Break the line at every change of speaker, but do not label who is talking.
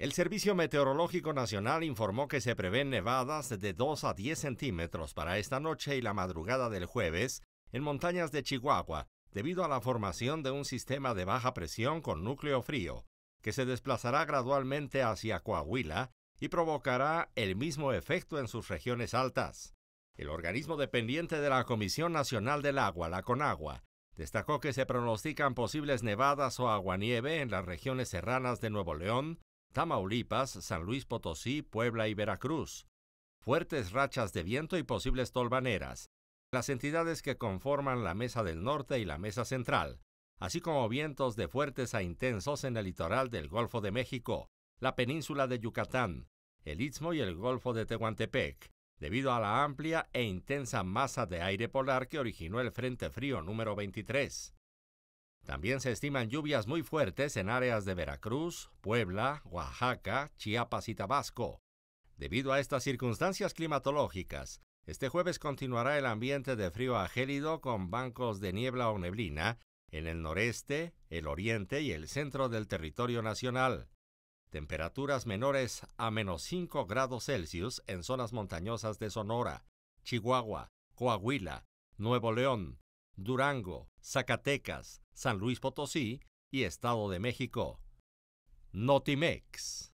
El Servicio Meteorológico Nacional informó que se prevén nevadas de 2 a 10 centímetros para esta noche y la madrugada del jueves en montañas de Chihuahua, debido a la formación de un sistema de baja presión con núcleo frío, que se desplazará gradualmente hacia Coahuila y provocará el mismo efecto en sus regiones altas. El organismo dependiente de la Comisión Nacional del Agua, la CONAGUA, destacó que se pronostican posibles nevadas o aguanieve en las regiones serranas de Nuevo León, Tamaulipas, San Luis Potosí, Puebla y Veracruz. Fuertes rachas de viento y posibles tolvaneras. Las entidades que conforman la Mesa del Norte y la Mesa Central, así como vientos de fuertes a intensos en el litoral del Golfo de México, la península de Yucatán, el Istmo y el Golfo de Tehuantepec, debido a la amplia e intensa masa de aire polar que originó el Frente Frío número 23. También se estiman lluvias muy fuertes en áreas de Veracruz, Puebla, Oaxaca, Chiapas y Tabasco. Debido a estas circunstancias climatológicas, este jueves continuará el ambiente de frío a gélido con bancos de niebla o neblina en el noreste, el oriente y el centro del territorio nacional. Temperaturas menores a menos 5 grados Celsius en zonas montañosas de Sonora, Chihuahua, Coahuila, Nuevo León, Durango, Zacatecas, San Luis Potosí y Estado de México. Notimex.